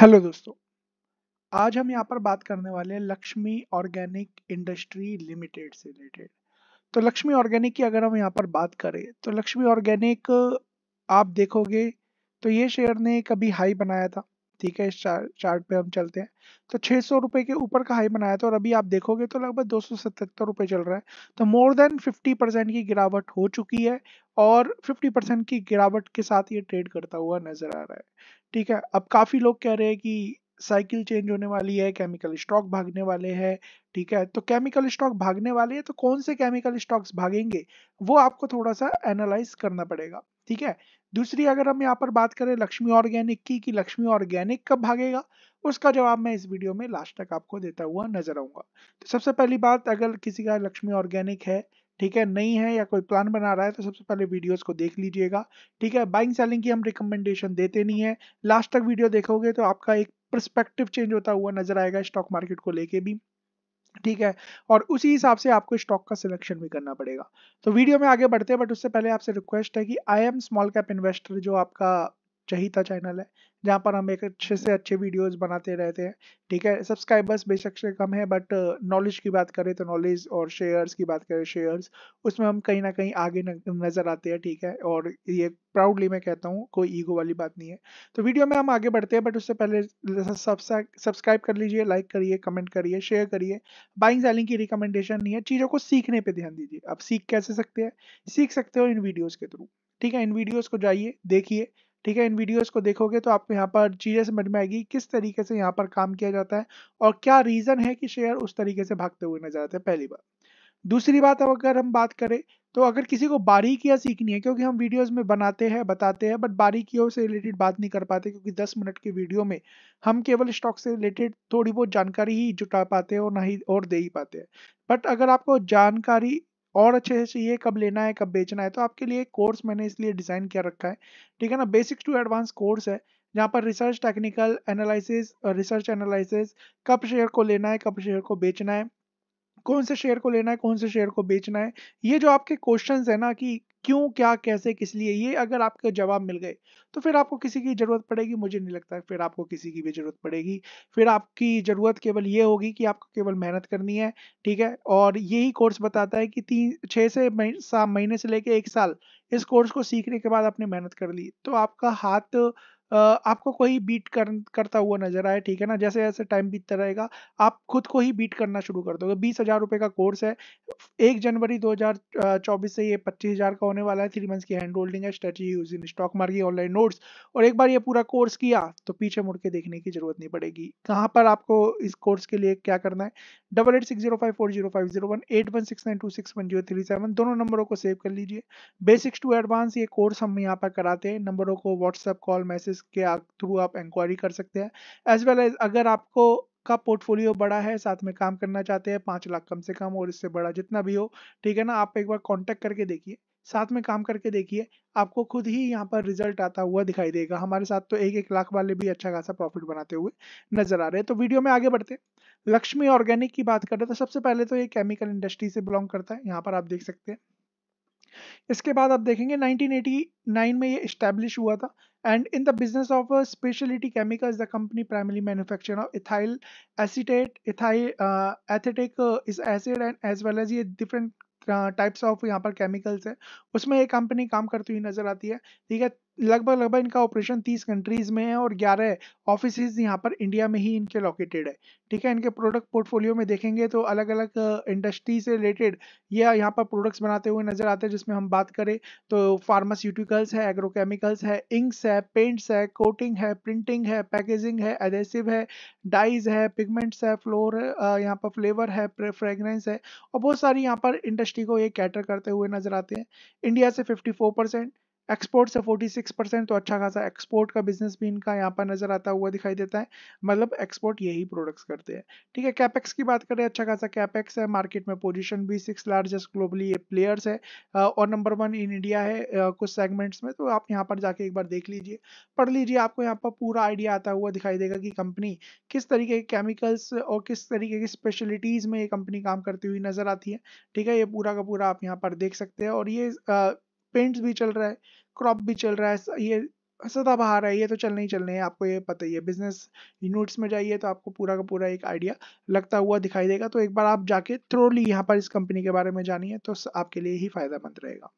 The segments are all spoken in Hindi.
हेलो दोस्तों आज हम यहाँ पर बात करने वाले हैं लक्ष्मी ऑर्गेनिक इंडस्ट्री लिमिटेड से रिलेटेड तो लक्ष्मी ऑर्गेनिक की अगर हम यहाँ पर बात करें तो लक्ष्मी ऑर्गेनिक आप देखोगे तो ये शेयर ने कभी हाई बनाया था ठीक है इस चार्ट चार्ट पे हम चलते हैं तो छह सौ रुपए के ऊपर का हाई बनाया था और अभी आप देखोगे तो लगभग दो सौ सतहत्तर रुपए चल रहा है तो मोर देन फिफ्टी परसेंट की गिरावट हो चुकी है और 50 परसेंट की गिरावट के साथ ये ट्रेड करता हुआ नजर आ रहा है ठीक है अब काफ़ी लोग कह रहे हैं कि साइकिल चेंज होने वाली है केमिकल स्टॉक भागने वाले हैं ठीक है तो केमिकल स्टॉक भागने वाले हैं तो कौन से केमिकल स्टॉक्स भागेंगे वो आपको थोड़ा सा एनालाइज करना पड़ेगा ठीक है दूसरी अगर हम यहाँ पर बात करें लक्ष्मी ऑर्गेनिक की कि लक्ष्मी ऑर्गेनिक कब भागेगा उसका जवाब मैं इस वीडियो में लास्ट तक आपको देता हुआ नजर आऊंगा तो सबसे पहली बात अगर किसी का लक्ष्मी ऑर्गेनिक है ठीक है नहीं है या कोई प्लान बना रहा है तो सबसे पहले वीडियोस को देख लीजिएगा ठीक है बाइंग सेलिंग की हम रिकमेंडेशन देते नहीं है लास्ट तक वीडियो देखोगे तो आपका एक परस्पेक्टिव चेंज होता हुआ नजर आएगा स्टॉक मार्केट को लेके भी ठीक है और उसी हिसाब से आपको स्टॉक का सिलेक्शन भी करना पड़ेगा तो वीडियो में आगे बढ़ते हैं बट उससे पहले आपसे रिक्वेस्ट है कि I am small cap investor जो आपका चहिता चैनल है जहाँ पर हम एक अच्छे से अच्छे वीडियोस बनाते रहते हैं ठीक है सब्सक्राइबर्स बेशक से कम है बट नॉलेज की बात करें तो नॉलेज और शेयर्स की बात करें शेयर्स उसमें हम कहीं ना कहीं आगे नज़र आते हैं ठीक है और ये प्राउडली मैं कहता हूँ कोई ईगो वाली बात नहीं है तो वीडियो में हम आगे बढ़ते हैं बट उससे पहले सब्सक्राइब कर लीजिए लाइक करिए कमेंट करिए शेयर करिए बाइंग सेलिंग की रिकमेंडेशन नहीं है चीज़ों को सीखने पर ध्यान दीजिए आप सीख कैसे सकते हैं सीख सकते हो इन वीडियोज़ के थ्रू ठीक है इन वीडियोज़ को जाइए देखिए ठीक है इन वीडियोस को देखोगे तो आपको यहाँ पर चीज़ें समझ में आएगी किस तरीके से यहाँ पर काम किया जाता है और क्या रीज़न है कि शेयर उस तरीके से भागते हुए नजर आते हैं पहली बार दूसरी बात अगर हम बात करें तो अगर किसी को बारीकियाँ सीखनी है क्योंकि हम वीडियोस में बनाते हैं बताते हैं बट बारीकियों से रिलेटेड बात नहीं कर पाते क्योंकि 10 मिनट की वीडियो में हम केवल स्टॉक से रिलेटेड थोड़ी बहुत जानकारी ही जुटा पाते हैं और नहीं और दे ही पाते हैं बट अगर आपको जानकारी और अच्छे से चाहिए कब लेना है कब बेचना है तो आपके लिए एक कोर्स मैंने इसलिए डिज़ाइन किया रखा है ठीक है ना बेसिक्स टू एडवांस कोर्स है जहाँ पर research technical analysis research analysis कब शेयर को लेना है कब शेयर को बेचना है कौन से शेयर को लेना है कौन से शेयर को बेचना है ये जो आपके क्वेश्चन है ना कि क्यों क्या कैसे किस लिए ये अगर आपके जवाब मिल गए तो फिर आपको किसी की ज़रूरत पड़ेगी मुझे नहीं लगता फिर आपको किसी की भी ज़रूरत पड़ेगी फिर आपकी ज़रूरत केवल ये होगी कि आपको केवल मेहनत करनी है ठीक है और यही कोर्स बताता है कि तीन छः से महीने से लेके एक साल इस कोर्स को सीखने के बाद आपने मेहनत कर ली तो आपका हाथ आपको कोई बीट कर, करता हुआ नजर आए ठीक है ना जैसे जैसे टाइम बीतता रहेगा आप खुद को ही बीट करना शुरू कर दोगे बीस हजार रुपये का कोर्स है एक जनवरी 2024 से ये पच्चीस हजार का होने वाला है थ्री मंथ्स की हैंड होल्डिंग है strategy use in stock market online notes और एक बार ये पूरा कोर्स किया तो पीछे मुड़ के देखने की जरूरत नहीं पड़ेगी कहाँ पर आपको इस कोर्स के लिए क्या करना है double eight six zero five four zero five zero one eight one six nine two six one zero three seven दोनों नंबरों को सेव कर लीजिए बेसिक्स टू एडवांस ये कोर्स हम यहाँ पर कराते हैं नंबरों को व्हाट्सअप कॉल मैसेज सर्विसेज के थ्रू आप इंक्वायरी कर सकते हैं एज वेल एज अगर आपको का पोर्टफोलियो बड़ा है साथ में काम करना चाहते हैं पाँच लाख कम से कम और इससे बड़ा जितना भी हो ठीक है ना आप एक बार कॉन्टैक्ट करके देखिए साथ में काम करके देखिए आपको खुद ही यहाँ पर रिजल्ट आता हुआ दिखाई देगा हमारे साथ तो एक एक लाख वाले भी अच्छा खासा प्रॉफिट बनाते हुए नजर आ रहे हैं तो वीडियो में आगे बढ़ते लक्ष्मी ऑर्गेनिक की बात करें तो सबसे पहले तो ये केमिकल इंडस्ट्री से बिलोंग करता है यहाँ पर आप देख सकते हैं इसके बाद आप देखेंगे 1989 में ये इस्टेब्लिश हुआ था And in the business of uh, specialty chemicals, the company primarily manufacture of ethyl acetate, ethyl uh, acetic uh, is acid, and as well as ये different टाइप्स ऑफ यहाँ पर केमिकल्स हैं उसमें ये कंपनी काम करती हुई नजर आती है ठीक है लगभग लगभग इनका ऑपरेशन तीस कंट्रीज में है और ग्यारह ऑफिस यहाँ पर इंडिया में ही इनके लोकेटेड है ठीक है इनके प्रोडक्ट पोर्टफोलियो में देखेंगे तो अलग अलग इंडस्ट्री से रिलेटेड ये यह यहाँ पर प्रोडक्ट्स बनाते हुए नजर आते हैं जिसमें हम बात करें तो फार्मास्यूटिकल्स है एग्रोकेमिकल्स है इंक्स है पेंट्स है कोटिंग है प्रिंटिंग है पैकेजिंग है एडेसिव है डाइज है पिगमेंट्स है फ्लोर यहाँ पर फ्लेवर है फ्रेगरेंस है और बहुत सारी यहाँ पर इंडस्ट्री को ये कैटर करते हुए नजर आते हैं इंडिया से फिफ्टी एक्सपोर्ट से 46 परसेंट तो अच्छा खासा एक्सपोर्ट का बिजनेस भी इनका यहाँ पर नजर आता हुआ दिखाई देता है मतलब एक्सपोर्ट यही प्रोडक्ट्स करते हैं ठीक है कैपेक्स की बात करें अच्छा खासा कैपेक्स है मार्केट में पोजीशन भी सिक्स लार्जेस्ट ग्लोबली ये प्लेयर्स है और नंबर वन इन इंडिया है कुछ सेगमेंट्स में तो आप यहाँ पर जाके एक बार देख लीजिए पढ़ लीजिए आपको यहाँ पर पूरा आइडिया आता हुआ दिखाई देगा कि कंपनी किस तरीके के केमिकल्स और किस तरीके की स्पेशलिटीज़ में ये कंपनी काम करती हुई नजर आती है ठीक है ये पूरा का पूरा आप यहाँ पर देख सकते हैं और ये पेंट्स भी चल रहा है क्रॉप भी चल रहा है ये सदाबहार है ये तो चलने ही चलने हैं आपको ये पता ही है बिजनेस यूनिट्स में जाइए तो आपको पूरा का पूरा एक आइडिया लगता हुआ दिखाई देगा तो एक बार आप जाके थ्रोली यहाँ पर इस कंपनी के बारे में जानिए तो आपके लिए ही फायदेमंद रहेगा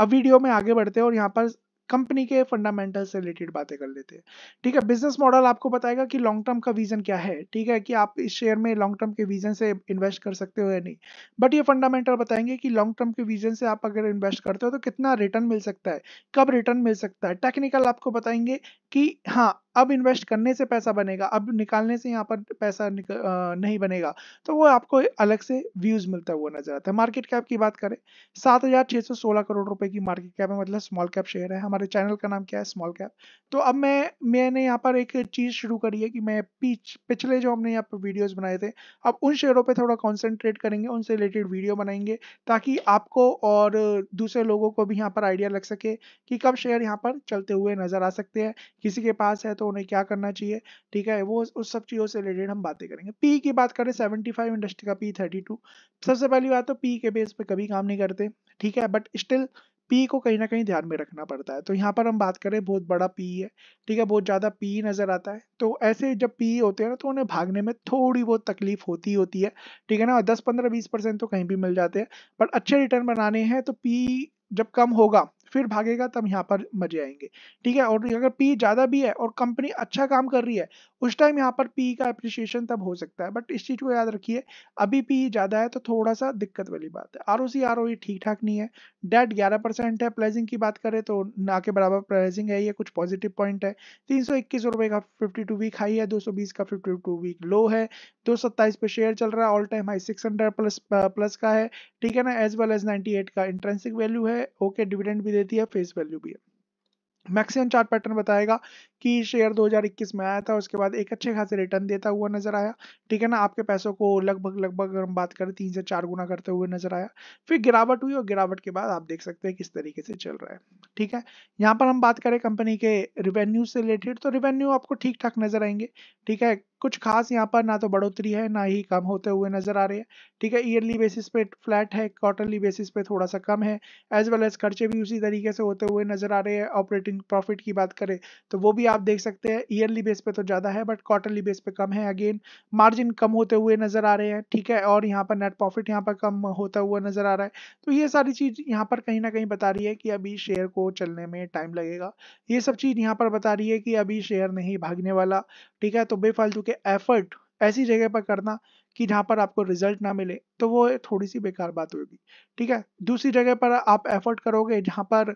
अब वीडियो में आगे बढ़ते हैं और यहाँ पर कंपनी के फंडामेंटल से रिलेटेड बातें कर लेते हैं ठीक है बिजनेस मॉडल आपको बताएगा कि लॉन्ग टर्म का विजन क्या है ठीक है कि आप इस शेयर में लॉन्ग टर्म के विजन से इन्वेस्ट कर सकते हो या नहीं बट ये फंडामेंटल बताएंगे कि लॉन्ग टर्म के विजन से आप अगर इन्वेस्ट करते हो तो कितना रिटर्न मिल सकता है कब रिटर्न मिल सकता है टेक्निकल आपको बताएंगे कि हाँ अब इन्वेस्ट करने से पैसा बनेगा अब निकालने से यहाँ पर पैसा निक, आ, नहीं बनेगा तो वो आपको अलग से व्यूज मिलता हुआ नजर आता है मार्केट कैप की बात करें सात हजार छह सौ सोलह करोड़ रुपए की मार्केट कैप है मतलब स्मॉल कैप शेयर है हमारे चैनल का नाम क्या है स्मॉल कैप तो अब मैं मैंने यहाँ पर एक चीज शुरू करी है कि मैं पीछ पिछले जो हमने यहाँ पर वीडियोज बनाए थे अब उन शेयरों पर थोड़ा कॉन्सेंट्रेट करेंगे उनसे रिलेटेड वीडियो बनाएंगे ताकि आपको और दूसरे लोगों को भी यहाँ पर आइडिया लग सके कि कब शेयर यहाँ पर चलते हुए नजर आ सकते हैं किसी के पास है तो तो उन्हें क्या करना चाहिए ठीक है वो उस सब चीज़ों से रिलेटेड हम बातें करेंगे पी की बात करें सेवेंटी फाइव इंडस्ट्री का पी थर्टी टू सबसे पहली बात तो पी के बेस पे कभी काम नहीं करते ठीक है बट स्टिल पी को कहीं ना कहीं ध्यान में रखना पड़ता है तो यहाँ पर हम बात करें बहुत बड़ा पी है ठीक है बहुत ज़्यादा पी नज़र आता है तो ऐसे जब पी होते हैं ना तो उन्हें भागने में थोड़ी बहुत तकलीफ होती होती है ठीक है ना दस पंद्रह बीस परसेंट तो कहीं भी मिल जाते हैं बट अच्छे रिटर्न बनाने हैं तो पी जब कम होगा फिर भागेगा तब यहाँ पर मजे आएंगे ठीक है और अगर पी ज़्यादा भी है और कंपनी अच्छा काम कर रही है उस टाइम यहाँ पर पी का अप्रिशिएशन तब हो सकता है बट इस चीज़ को याद रखिए अभी पी ज़्यादा है तो थोड़ा सा दिक्कत वाली बात है R O C R O e ठीक ठाक नहीं है डेट ग्यारह परसेंट है प्लेजिंग की बात करें तो ना के बराबर प्लेजिंग है ये कुछ पॉजिटिव पॉइंट है तीन सौ इक्कीस रुपए का फिफ्टी टू वीक हाई है दो सौ बीस का फिफ्टी टू वीक लो है दो सत्ताईस पे शेयर चल रहा है all time high six hundred plus plus का है ठीक है ना as well as ninety eight का इंट्रेंसिक वैल्यू है ओके डिविडेंड भी दे दी है फेस वैल्यू भी है मैक्सिमम चार्ट पैटर्न बताएगा कि शेयर 2021 में आया था उसके बाद एक अच्छे खासे रिटर्न देता हुआ नजर आया ठीक है ना आपके पैसों को लगभग लगभग हम बात करें तीन से चार गुना करते हुए नजर आया फिर गिरावट हुई और गिरावट के बाद आप देख सकते हैं किस तरीके से चल रहा है ठीक है यहाँ पर हम बात करें कंपनी के रिवेन्यू से रिलेटेड तो रिवेन्यू आपको ठीक ठाक नजर आएंगे ठीक है कुछ खास यहाँ पर ना तो बढ़ोतरी है ना ही कम होते हुए नजर आ रहे हैं ठीक है ईयरली बेसिस पे फ्लैट है क्वार्टरली बेसिस पे थोड़ा सा कम है एज वेल एज खर्चे भी उसी तरीके से होते हुए नजर आ रहे हैं ऑपरेटिंग प्रॉफिट की बात करें तो वो भी आप देख सकते हैं ईयरली बेस पे तो ज़्यादा है बट क्वार्टरली बेस पे कम है अगेन मार्जिन कम होते हुए नजर आ रहे हैं ठीक है और यहाँ पर नेट प्रॉफिट यहाँ पर कम होता हुआ नजर आ रहा है तो ये सारी चीज़ यहाँ पर कहीं ना कहीं बता रही है कि अभी शेयर को चलने में टाइम लगेगा ये सब चीज़ यहाँ पर बता रही है कि अभी शेयर नहीं भागने वाला ठीक है तो बेफालतू के एफर्ट ऐसी जगह पर करना कि जहाँ पर आपको रिजल्ट ना मिले तो वो थोड़ी सी बेकार बात होगी ठीक है दूसरी जगह पर आप एफर्ट करोगे जहाँ पर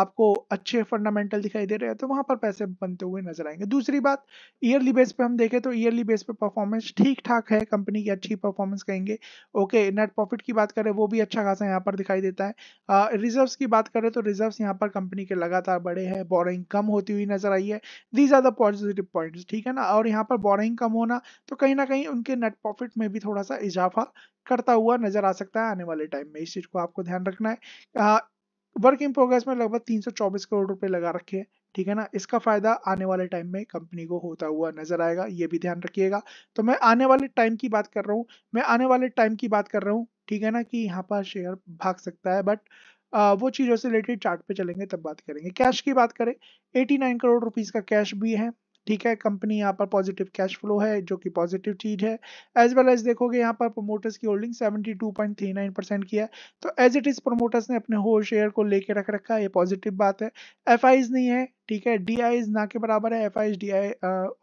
आपको अच्छे फंडामेंटल दिखाई दे रहे हैं तो वहाँ पर पैसे बनते हुए नजर आएंगे दूसरी बात ईयरली बेस पे हम देखें तो ईयरली बेस पे परफॉर्मेंस ठीक ठाक है कंपनी की अच्छी परफॉर्मेंस कहेंगे ओके नेट प्रॉफिट की बात करें वो भी अच्छा खासा यहाँ पर दिखाई देता है रिजर्व की बात करें तो रिजर्व्स यहाँ पर कंपनी के लगातार बड़े हैं बोरिंग कम होती हुई नजर आई है these are the positive point ठीक है ना और यहाँ पर बोरिंग कम होना तो कहीं ना कहीं उनके नेट प्रॉफिट में भी थोड़ा सा इजाफा करता हुआ नजर आ सकता है आने वाले टाइम में इस चीज को आपको ध्यान रखना है वर्क इन प्रोग्रेस में लगभग 324 करोड़ रुपए लगा रखे हैं ठीक है ना इसका फायदा आने वाले टाइम में कंपनी को होता हुआ नजर आएगा ये भी ध्यान रखिएगा तो मैं आने वाले टाइम की बात कर रहा हूँ मैं आने वाले टाइम की बात कर रहा हूँ ठीक है ना कि यहाँ पर शेयर भाग सकता है बट आ, वो चीज़ों से रिलेटेड चार्ट पे चलेंगे तब बात करेंगे कैश की बात करें 89 करोड़ रुपीस का कैश भी है ठीक है कंपनी यहाँ पर पॉजिटिव कैश फ्लो है जो कि पॉजिटिव चीज है एज वेल एज देखोगे यहाँ पर प्रोमोटर्स की होल्डिंग 72.39 परसेंट की है तो एज इट इज प्रोमोटर्स ने अपने होल शेयर को लेके रख रखा है ये पॉजिटिव बात है एफ नहीं है ठीक है डी आई ना के बराबर है एफ आई डी आई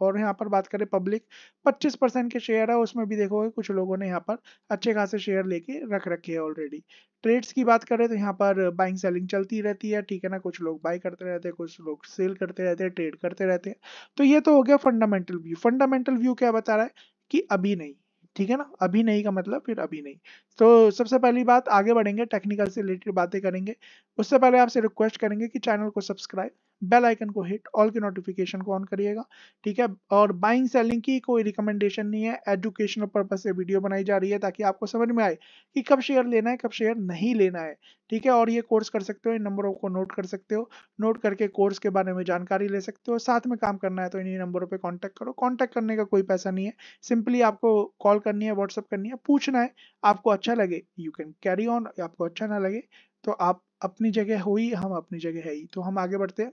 और यहाँ पर बात करें पब्लिक 25 परसेंट के शेयर है उसमें भी देखोगे कुछ लोगों ने यहाँ पर अच्छे खासे शेयर लेके रख रखे है ऑलरेडी ट्रेड्स की बात करें तो यहाँ पर बाइंग सेलिंग चलती रहती है ठीक है ना कुछ लोग बाई करते रहते हैं कुछ लोग सेल करते रहते हैं ट्रेड करते रहते हैं तो ये तो हो गया फंडामेंटल व्यू फंडामेंटल व्यू क्या बता रहा है कि अभी नहीं ठीक है ना अभी नहीं का मतलब फिर अभी नहीं तो सबसे पहली बात आगे बढ़ेंगे टेक्निकल से रिलेटेड बातें करेंगे उससे पहले आपसे रिक्वेस्ट करेंगे कि चैनल को सब्सक्राइब बेल आइकन को हिट ऑल के नोटिफिकेशन को ऑन करिएगा ठीक है और बाइंग सेलिंग की कोई रिकमेंडेशन नहीं है एजुकेशनल पर्पज से वीडियो बनाई जा रही है ताकि आपको समझ में आए कि कब शेयर लेना है कब शेयर नहीं लेना है ठीक है और ये कोर्स कर सकते हो इन नंबरों को नोट कर सकते हो नोट करके कोर्स के बारे में जानकारी ले सकते हो साथ में काम करना है तो इन्हीं नंबरों पर कॉन्टैक्ट करो कॉन्टैक्ट करने का कोई पैसा नहीं है सिंपली आपको कॉल करनी है व्हाट्सअप करनी है पूछना है आपको अच्छा अच्छा लगे यू कैन कैरी ऑन आपको अच्छा ना लगे तो आप अपनी जगह हो ही हम अपनी जगह है ही तो हम आगे बढ़ते हैं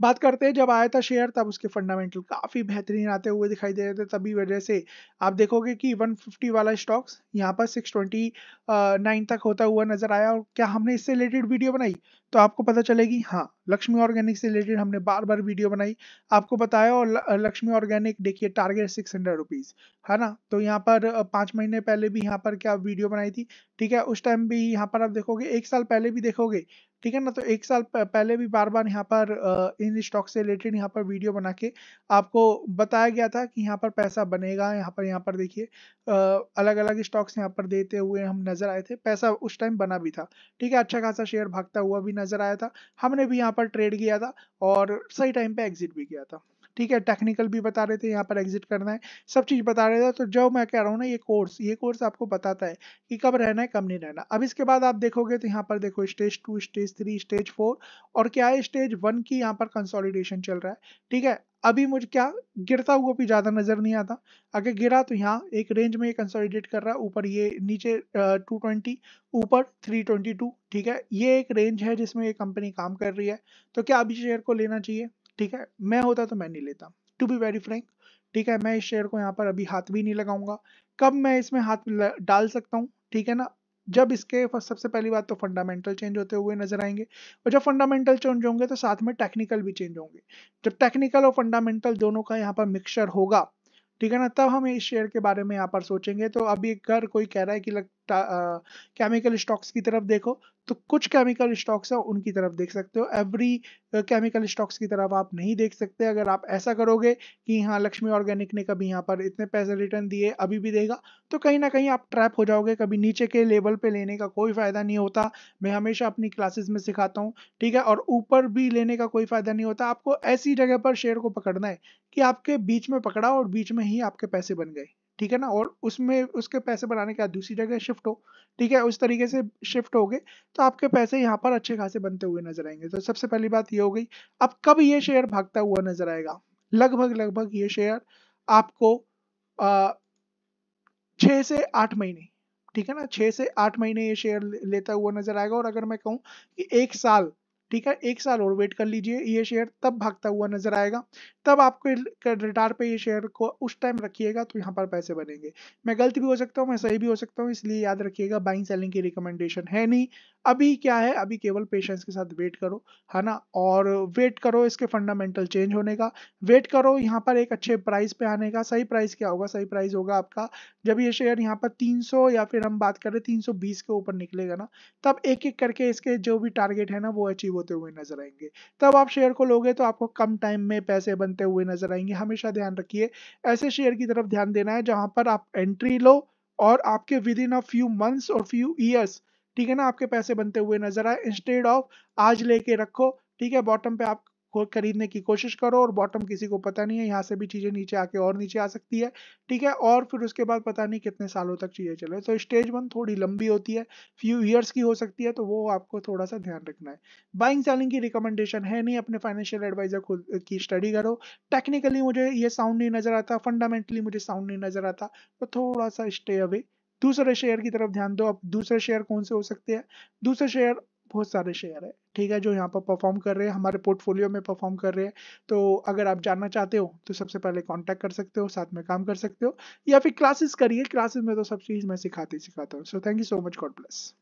बात करते हैं जब आया था शेयर तब उसके फंडामेंटल काफी बेहतरीन आते हुए दिखाई दे रहे थे तभी वजह से आप देखोगे कि 150 वाला स्टॉक्स यहाँ पर 629 तक होता हुआ नजर आया और क्या हमने इससे रिलेटेड वीडियो बनाई तो आपको पता चलेगी हाँ लक्ष्मी ऑर्गेनिक से रिलेटेड हमने बार बार वीडियो बनाई आपको बताया और लक्ष्मी ऑर्गेनिक देखिए टारगेट सिक्स हंड्रेड रुपीज़ है ना तो यहाँ पर पांच महीने पहले भी यहाँ पर क्या वीडियो बनाई थी ठीक है उस टाइम भी यहाँ पर आप देखोगे एक साल पहले भी देखोगे ठीक है ना तो एक साल पहले भी बार बार यहाँ पर इन स्टॉक से रिलेटेड यहाँ पर वीडियो बना के आपको बताया गया था कि यहाँ पर पैसा बनेगा यहाँ पर यहाँ पर देखिए अलग अलग स्टॉक्स यहाँ पर देते हुए हम नजर आए थे पैसा उस टाइम बना भी था ठीक है अच्छा खासा शेयर भागता हुआ भी नजर आया था हमने भी यहाँ पर ट्रेड किया था और सही टाइम पे एग्जिट भी किया था ठीक है टेक्निकल भी बता रहे थे यहाँ पर एग्जिट करना है सब चीज़ बता रहे थे तो जो मैं कह रहा हूँ ना ये कोर्स ये कोर्स आपको बताता है कि कब रहना है कब नहीं रहना अब इसके बाद आप देखोगे तो यहाँ पर देखो stage two stage three stage four और क्या है स्टेज वन की यहाँ पर कंसोलिडेशन चल रहा है ठीक है अभी मुझे क्या गिरता हुआ भी ज़्यादा नज़र नहीं आता अगर गिरा तो यहाँ एक रेंज में ये कंसोलिडेट कर रहा है ऊपर ये नीचे टू ट्वेंटी ऊपर थ्री ट्वेंटी टू ठीक है ये एक रेंज है जिसमें ये कंपनी काम कर रही है तो क्या अभी शेयर को लेना चाहिए ठीक है मैं होता तो मैं नहीं लेता टू बी वेरी फ्रेंक ठीक है मैं इस शेयर को यहाँ पर अभी हाथ भी नहीं लगाऊंगा कब मैं इसमें हाथ डाल सकता हूँ ठीक है ना जब इसके सबसे पहली बात तो फंडामेंटल चेंज होते हुए नजर आएंगे और जब फंडामेंटल चेंज होंगे तो साथ में टेक्निकल भी चेंज होंगे जब टेक्निकल और फंडामेंटल दोनों का यहाँ पर मिक्सचर होगा ठीक है ना तब हम इस शेयर के बारे में यहाँ पर सोचेंगे तो अभी अगर कोई कह रहा है कि लग केमिकल स्टॉक्स की तरफ देखो तो कुछ केमिकल स्टॉक्स हैं उनकी तरफ देख सकते हो एवरी केमिकल स्टॉक्स की तरफ आप नहीं देख सकते अगर आप ऐसा करोगे कि हाँ लक्ष्मी ऑर्गेनिक ने कभी यहाँ पर इतने पैसे रिटर्न दिए अभी भी देगा तो कहीं ना कहीं आप ट्रैप हो जाओगे कभी नीचे के लेवल पे लेने का कोई फ़ायदा नहीं होता मैं हमेशा अपनी क्लासेस में सिखाता हूँ ठीक है और ऊपर भी लेने का कोई फ़ायदा नहीं होता आपको ऐसी जगह पर शेयर को पकड़ना है कि आपके बीच में पकड़ा और बीच में ही आपके पैसे बन गए ठीक है ना और उसमें उसके पैसे बनाने के बाद दूसरी जगह शिफ्ट हो ठीक है उस तरीके से शिफ्ट हो गए तो आपके पैसे यहाँ पर अच्छे खासे बनते हुए नजर आएंगे तो सबसे पहली बात ये हो गई अब कब ये शेयर भागता हुआ नजर आएगा लगभग लगभग ये शेयर आपको छः से आठ महीने ठीक है ना छः से आठ महीने ये शेयर लेता हुआ नजर आएगा और अगर मैं कहूँ कि एक साल ठीक है एक साल और वेट कर लीजिए ये शेयर तब भागता हुआ नजर आएगा तब आपको रिटायर पे ये शेयर को उस टाइम रखिएगा तो यहाँ पर पैसे बनेंगे मैं गलत भी हो सकता हूँ मैं सही भी हो सकता हूँ इसलिए याद रखिएगा बाइंग सेलिंग की रिकमेंडेशन है नहीं अभी क्या है अभी केवल पेशेंस के साथ वेट करो है ना और वेट करो इसके फंडामेंटल चेंज होने का वेट करो यहाँ पर एक अच्छे प्राइस पे आने का सही प्राइस क्या होगा सही प्राइस होगा आपका जब ये शेयर यहाँ पर 300 या फिर हम बात कर रहे करें 320 के ऊपर निकलेगा ना तब एक एक करके इसके जो भी टारगेट है ना वो अचीव होते हुए नजर आएंगे तब आप शेयर को लोगे तो आपको कम टाइम में पैसे बनते हुए नजर आएंगे हमेशा ध्यान रखिए ऐसे शेयर की तरफ ध्यान देना है जहाँ पर आप एंट्री लो और आपके within a few months और फ्यू ईयर्स ठीक है ना आपके पैसे बनते हुए नजर आए इंस्टेड ऑफ आज लेके रखो ठीक है बॉटम पे आप खरीदने की कोशिश करो और बॉटम किसी को पता नहीं है यहाँ से भी चीज़ें नीचे आके और नीचे आ सकती है ठीक है और फिर उसके बाद पता नहीं कितने सालों तक चीज़ें चले तो स्टेज वन थोड़ी लंबी होती है फ्यू ईयर्स की हो सकती है तो वो आपको थोड़ा सा ध्यान रखना है बाइंग सेलिंग की रिकमेंडेशन है नहीं अपने फाइनेंशियल एडवाइजर खुद की स्टडी करो टेक्निकली मुझे ये साउंड नहीं नजर आता फंडामेंटली मुझे साउंड नहीं नजर आता तो थोड़ा सा स्टे अवे दूसरे शेयर की तरफ ध्यान दो अब दूसरे शेयर कौन से हो सकते हैं दूसरे शेयर बहुत सारे शेयर है ठीक है जो यहाँ पर परफॉर्म कर रहे हैं हमारे पोर्टफोलियो में परफॉर्म कर रहे हैं तो अगर आप जानना चाहते हो तो सबसे पहले कांटेक्ट कर सकते हो साथ में काम कर सकते हो या फिर क्लासेस करिए क्लासेस में तो सब चीज़ मैं सिखाते सिखाता हूँ so thank you so much God bless